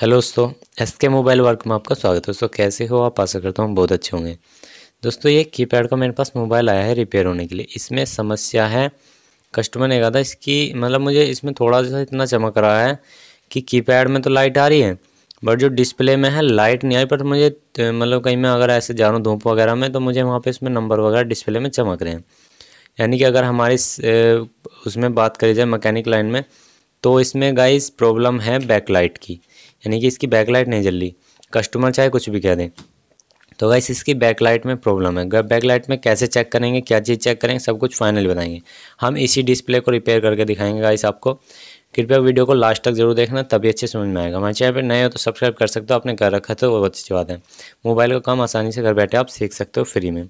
hello दोस्तों S के mobile work में आपका स्वागत है दोस्तों कैसे हो आप आशा करता हूँ बहुत अच्छे होंगे दोस्तों ये कीपैड का मेरे पास मोबाइल आया है रिपेयर होने के लिए इसमें समस्या है कस्टमर ने कहा था इसकी मतलब मुझे इसमें थोड़ा सा इतना चमक रहा है कि कीपैड में तो लाइट आ रही है बट जो डिस्प्ले में है लाइट नहीं आई बट मुझे मतलब कहीं मैं अगर ऐसे जा रहा हूँ धूप वगैरह में तो मुझे वहाँ पर इसमें नंबर वगैरह डिस्प्ले में चमक रहे हैं यानी कि अगर हमारे उसमें बात करी जाए मैकेनिक लाइन में तो इसमें गाइस प्रॉब्लम है बैकलाइट की यानी कि इसकी बैकलाइट नहीं जल रही कस्टमर चाहे कुछ भी कह दें तो गाइस इसकी बैकलाइट में प्रॉब्लम है बैकलाइट में कैसे चेक करेंगे क्या चीज़ चेक करेंगे सब कुछ फाइनल बताएंगे हम इसी डिस्प्ले को रिपेयर करके दिखाएंगे गाइस आपको कृपया वीडियो को लास्ट तक जरूर देखना तभी अच्छे समझ में आएगा हमारे चैनल पर नए हो तो सब्सक्राइब कर सकते हो आपने घर रखा तो वो अच्छी बात है मोबाइल का काम आसानी से घर बैठे आप सीख सकते हो फ्री में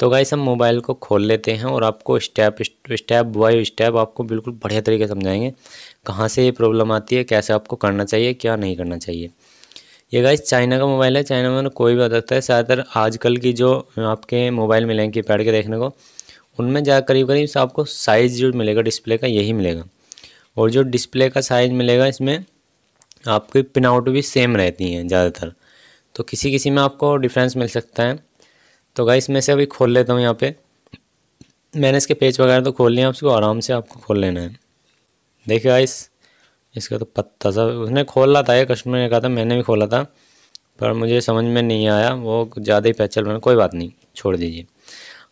तो गाइस हम मोबाइल को खोल लेते हैं और आपको स्टेप स्टेप बाय स्टेप आपको बिल्कुल बढ़िया तरीके से समझाएंगे कहाँ से ये प्रॉब्लम आती है कैसे आपको करना चाहिए क्या नहीं करना चाहिए ये गाइस चाइना का मोबाइल है चाइना में कोई भी हो सकता है ज़्यादातर आजकल की जो आपके मोबाइल मिलेंगे की पैड के देखने को उनमें ज़्यादा करीब करीब आपको साइज़ जो मिलेगा डिस्प्ले का यही मिलेगा और जो डिस्प्ले का साइज़ मिलेगा इसमें आपकी पिनआउट भी सेम रहती हैं ज़्यादातर तो किसी किसी में आपको डिफरेंस मिल सकता है तो गाइस मैं से अभी खोल लेता हूँ यहाँ पे मैंने इसके पेज वगैरह तो खोल लिया उसको आराम से आपको खोल लेना है देखिए गाइस इसका तो पत्ता सा उसने खोला था ये कस्टमर ने कहा था मैंने भी खोला था पर मुझे समझ में नहीं आया वो ज़्यादा ही पैचल बना कोई बात नहीं छोड़ दीजिए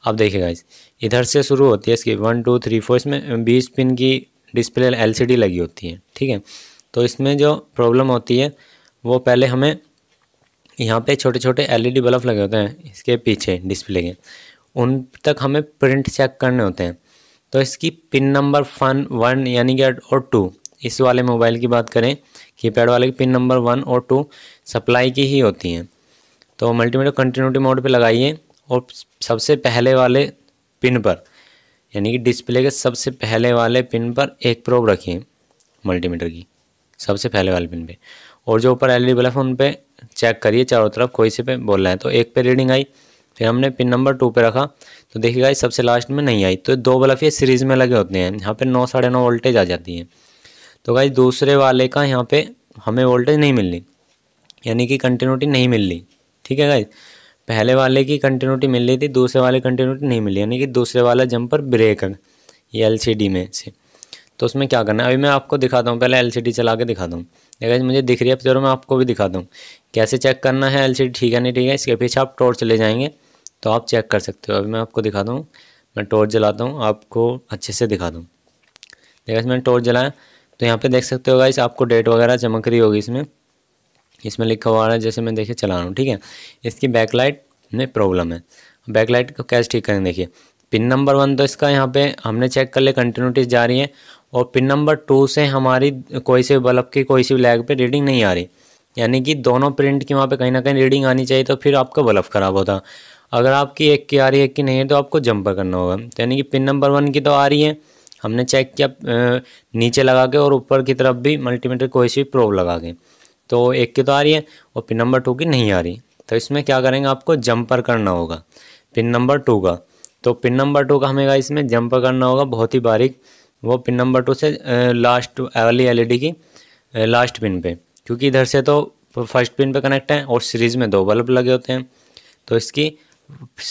अब देखिए गाइस इधर से शुरू होती है इसकी वन टू थ्री फोर इसमें बीस पिन की डिस्प्ले एल लगी होती है ठीक है तो इसमें जो प्रॉब्लम होती है वो पहले हमें यहाँ पे छोटे छोटे एलईडी बल्ब लगे होते हैं इसके पीछे डिस्प्ले के उन तक हमें प्रिंट चेक करने होते हैं तो इसकी पिन नंबर फन वन यानी कि और टू इस वाले मोबाइल की बात करें कीपैड वाले की पिन नंबर वन और टू सप्लाई की ही होती हैं तो मल्टीमीटर कंटिन्यूटी मोड पे लगाइए और सबसे पहले वाले पिन पर यानी कि डिस्प्ले के सबसे पहले वाले पिन पर एक प्रोब रखिए मल्टीमीटर की सबसे पहले वाले पिन पे और जो ऊपर एलईडी e बल्ब है उन पर चेक करिए चारों तरफ कोई से पे बोल रहे हैं तो एक पे रीडिंग आई फिर हमने पिन नंबर टू पे रखा तो देखिए गाइस सबसे लास्ट में नहीं आई तो दो बल्फ ये सीरीज़ में लगे होते हैं यहाँ पे नौ साढ़े नौ वोल्टेज आ जाती है तो गाइस दूसरे वाले का यहाँ पे हमें वोल्टेज नहीं मिलनी यानी कि कंटिन्यूटी नहीं मिल रही ठीक है भाई पहले वाले की कंटिन्यूटी मिल रही थी दूसरे वाले कंटिन्यूटी नहीं मिली यानी कि दूसरे वाला जंपर ब्रेक है ये एल में से तो उसमें क्या करना है अभी मैं आपको दिखाता हूँ पहले एलसीडी चला के दिखा दूँ देखा मुझे दिख रही है पिक्चर मैं आपको भी दिखा दूँ कैसे चेक करना है एलसीडी ठीक है नहीं ठीक है इसके पीछे आप टॉर्च चले जाएंगे तो आप चेक कर सकते हो अभी मैं आपको दिखा दूँ मैं टॉर्च जलाता हूँ आपको अच्छे से दिखा दूँ देखा मैंने टॉर्च जलाया तो यहाँ पर देख सकते होगा इस आपको डेट वगैरह चमक रही होगी इसमें इसमें लिखा हुआ है जैसे मैं देखिए चला रहा हूँ ठीक है इसकी बैकलाइट में प्रॉब्लम है बैकलाइट को कैसे ठीक करें देखिए पिन नंबर वन तो इसका यहाँ पे हमने चेक कर लिया कंटिन्यूटीज जा रही है और पिन नंबर टू से हमारी कोई से बल्ब की कोई सी लैग पे रीडिंग नहीं आ रही यानी कि दोनों प्रिंट की वहाँ पे कहीं ना कहीं रीडिंग आनी चाहिए तो फिर आपका बल्ब ख़राब होता अगर आपकी एक की आ रही है एक की नहीं है तो आपको जंपर करना होगा तो यानी कि पिन नंबर वन की तो आ रही है हमने चेक किया नीचे लगा के और ऊपर की तरफ भी मल्टीमीटर कोई सी प्रोब लगा के तो एक की तो आ रही है और पिन नंबर टू की नहीं आ रही तो इसमें क्या करेंगे आपको जंपर करना होगा पिन नंबर टू का तो पिन नंबर टू का हमें इसमें जंप करना होगा बहुत ही बारीक वो पिन नंबर टू से लास्ट वाली एलईडी की लास्ट पिन पे क्योंकि इधर से तो फर्स्ट पिन पे कनेक्ट है और सीरीज़ में दो बल्ब लगे होते हैं तो इसकी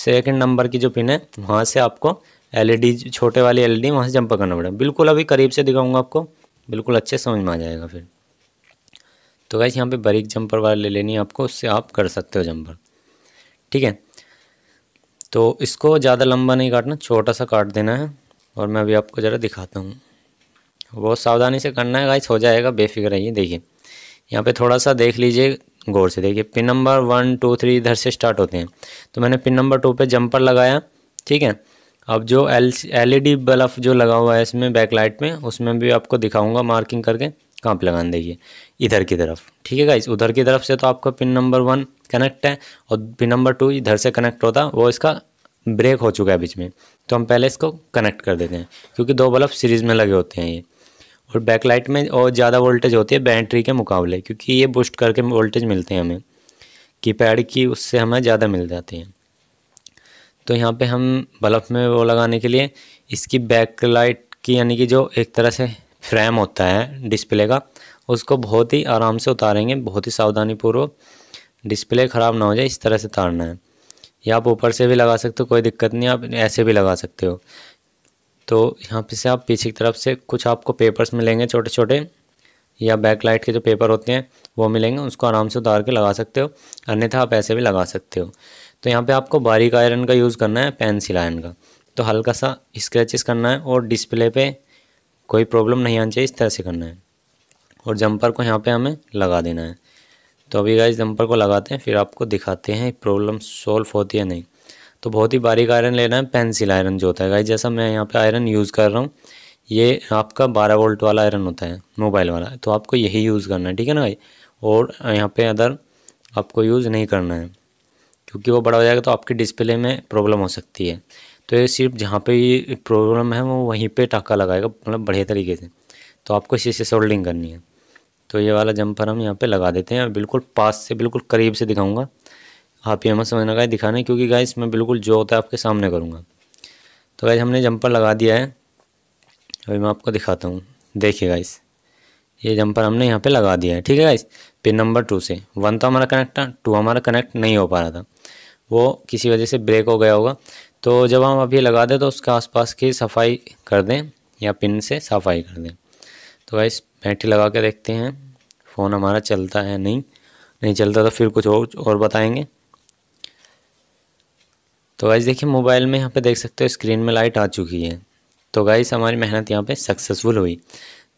सेकंड नंबर की जो पिन है वहाँ से आपको एलईडी छोटे वाली एलईडी वहाँ से जंप करना पड़ेगा बिल्कुल अभी करीब से दिखाऊंगा आपको बिल्कुल अच्छे समझ में आ जाएगा फिर तो वैसे यहाँ पर बारीक जंपर वाले ले लेनी है आपको उससे आप कर सकते हो जंपर ठीक है तो इसको ज़्यादा लंबा नहीं काटना छोटा सा काट देना है और मैं अभी आपको ज़रा दिखाता हूँ बहुत सावधानी से करना है गाइस हो जाएगा बेफिक्र रहिए देखिए यहाँ पे थोड़ा सा देख लीजिए गौर से देखिए pin number one two three इधर से स्टार्ट होते हैं तो मैंने पिन नंबर टू पे जंपर लगाया ठीक है अब जो एल एलईडी बल्ब जो लगा हुआ है इसमें बैकलाइट में उसमें भी आपको दिखाऊंगा मार्किंग करके कहाँ पे लगाना देखिए इधर की तरफ ठीक है गाइज उधर की तरफ से तो आपका पिन नंबर वन कनेक्ट है और पिन नंबर टू इधर से कनेक्ट होता वो इसका ब्रेक हो चुका है बीच में तो हम पहले इसको कनेक्ट कर देते हैं क्योंकि दो बल्ब सीरीज में लगे होते हैं ये और बैकलाइट में और ज़्यादा वोल्टेज होती है बैटरी के मुकाबले क्योंकि ये बूस्ट करके वोल्टेज मिलते हैं हमें कीपैड की उससे हमें ज़्यादा मिल जाती हैं तो यहाँ पे हम बल्ब में वो लगाने के लिए इसकी बैकलाइट की यानी कि जो एक तरह से फ्रेम होता है डिस्प्ले का उसको बहुत ही आराम से उतारेंगे बहुत ही सावधानीपूर्वक डिस्प्ले ख़राब ना हो जाए इस तरह से उतारना है या आप ऊपर से भी लगा सकते हो कोई दिक्कत नहीं आप ऐसे भी लगा सकते हो तो यहाँ पे से आप पीछे की तरफ से कुछ आपको पेपर्स मिलेंगे छोटे छोटे या बैक लाइट के जो पेपर होते हैं वो मिलेंगे उसको आराम से उतार के लगा सकते हो अन्यथा आप ऐसे भी लगा सकते हो तो यहाँ पे आपको बारीक आयरन का यूज़ करना है पेंसिल आयरन का तो हल्का सा स्क्रैचेस करना है और डिस्प्ले पे कोई प्रॉब्लम नहीं आनी चाहिए इस तरह से करना है और जंपर को यहाँ पे हमें लगा देना है तो अभी गाइज जंपर को लगाते हैं फिर आपको दिखाते हैं प्रॉब्लम सॉल्व होती है नहीं तो बहुत ही बारीक आयरन लेना है पेंसिल आयरन जो होता है गाइज जैसा मैं यहाँ पे आयरन यूज़ कर रहा हूँ ये आपका बारह वोल्ट वाला आयरन होता है मोबाइल वाला तो आपको यही यूज़ करना है ठीक है ना भाई और यहाँ पर अदर आपको यूज़ नहीं करना है क्योंकि वो बड़ा हो जाएगा तो आपकी डिस्प्ले में प्रॉब्लम हो सकती है तो ये सिर्फ जहाँ पे ये प्रॉब्लम है वो वहीं पे टाका लगाएगा मतलब बढ़िया तरीके से तो आपको इसी से सोल्डिंग करनी है तो ये वाला जंपर हम यहाँ पे लगा देते हैं और बिल्कुल पास से बिल्कुल करीब से दिखाऊंगा आप ये हमें समझना गाय दिखाना क्योंकि गाइस मैं बिल्कुल जो होता है आपके सामने करूँगा तो गाइज हमने जंपर लगा दिया है अभी मैं आपको दिखाता हूँ देखिए गाइस ये जंपर हमने यहाँ पे लगा दिया है ठीक है गाइस पिन नंबर टू से वन तो हमारा कनेक्ट था टू हमारा कनेक्ट नहीं हो पा रहा था वो किसी वजह से ब्रेक हो गया होगा तो जब हम अभी लगा दें तो उसके आसपास की सफाई कर दें या पिन से सफाई कर दें तो गाइस बैटरी लगा के देखते हैं फ़ोन हमारा चलता है नहीं नहीं चलता तो फिर कुछ और और बताएंगे तो वैसे देखिए मोबाइल में यहाँ पे देख सकते हो स्क्रीन में लाइट आ चुकी है तो गाइस हमारी मेहनत यहाँ पे सक्सेसफुल हुई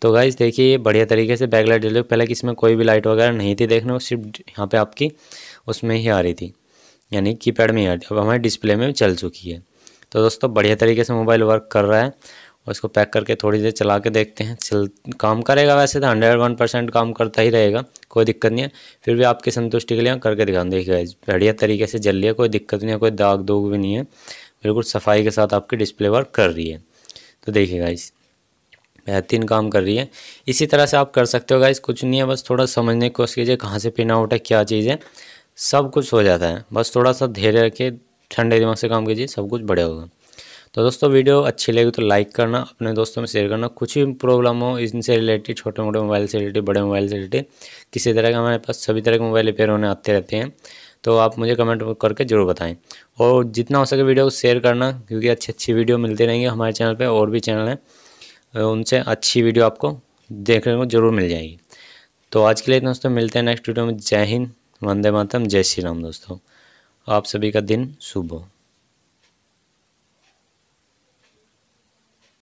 तो गाइस देखिए बढ़िया तरीके से बैकलाइट जल पहले कि इसमें कोई भी लाइट वगैरह नहीं थी देखने वो सिर्फ यहाँ पे आपकी उसमें ही आ रही थी यानी कीपैड में ही हट अब हमारे डिस्प्ले में चल चुकी है तो दोस्तों बढ़िया तरीके से मोबाइल वर्क कर रहा है और इसको पैक करके थोड़ी देर चला के देखते हैं चल काम करेगा वैसे तो हंड्रेड वन परसेंट काम करता ही रहेगा कोई दिक्कत नहीं है फिर भी आपकी संतुष्टि के लिए करके दिखाऊँ देखिए बढ़िया तरीके से जल लिया कोई दिक्कत नहीं है कोई दाग दूग भी नहीं है बिल्कुल सफाई के साथ आपकी डिस्प्ले वर्क कर रही है तो देखिएगा इस बेहतरीन काम कर रही है इसी तरह से आप कर सकते हो गाइज कुछ नहीं है बस थोड़ा समझने की कोशिश कीजिए कहाँ से पिन आउट है क्या चीज़ है सब कुछ हो जाता है बस थोड़ा सा धैर्य रखिए ठंडे दिमाग से काम कीजिए सब कुछ बढ़िया होगा तो दोस्तों वीडियो अच्छी लगी तो लाइक करना अपने दोस्तों में शेयर करना कुछ भी प्रॉब्लम हो इनसे रिलेटेड छोटे मोटे मोबाइल से रिलेटेड बड़े मोबाइल से रिलेटेड किसी तरह का हमारे पास सभी तरह के मोबाइल रिपेयर होने आते रहते हैं तो आप मुझे कमेंट करके ज़रूर बताएं और जितना हो सके वीडियो को शेयर करना क्योंकि अच्छी अच्छी वीडियो मिलती रहेंगी हमारे चैनल पर और भी चैनल हैं उनसे अच्छी वीडियो आपको देखने को जरूर मिल जाएगी तो आज के लिए दोस्तों मिलते हैं नेक्स्ट वीडियो में जय हिंद वंदे मातम जय श्री राम दोस्तों आप सभी का दिन शुभ हो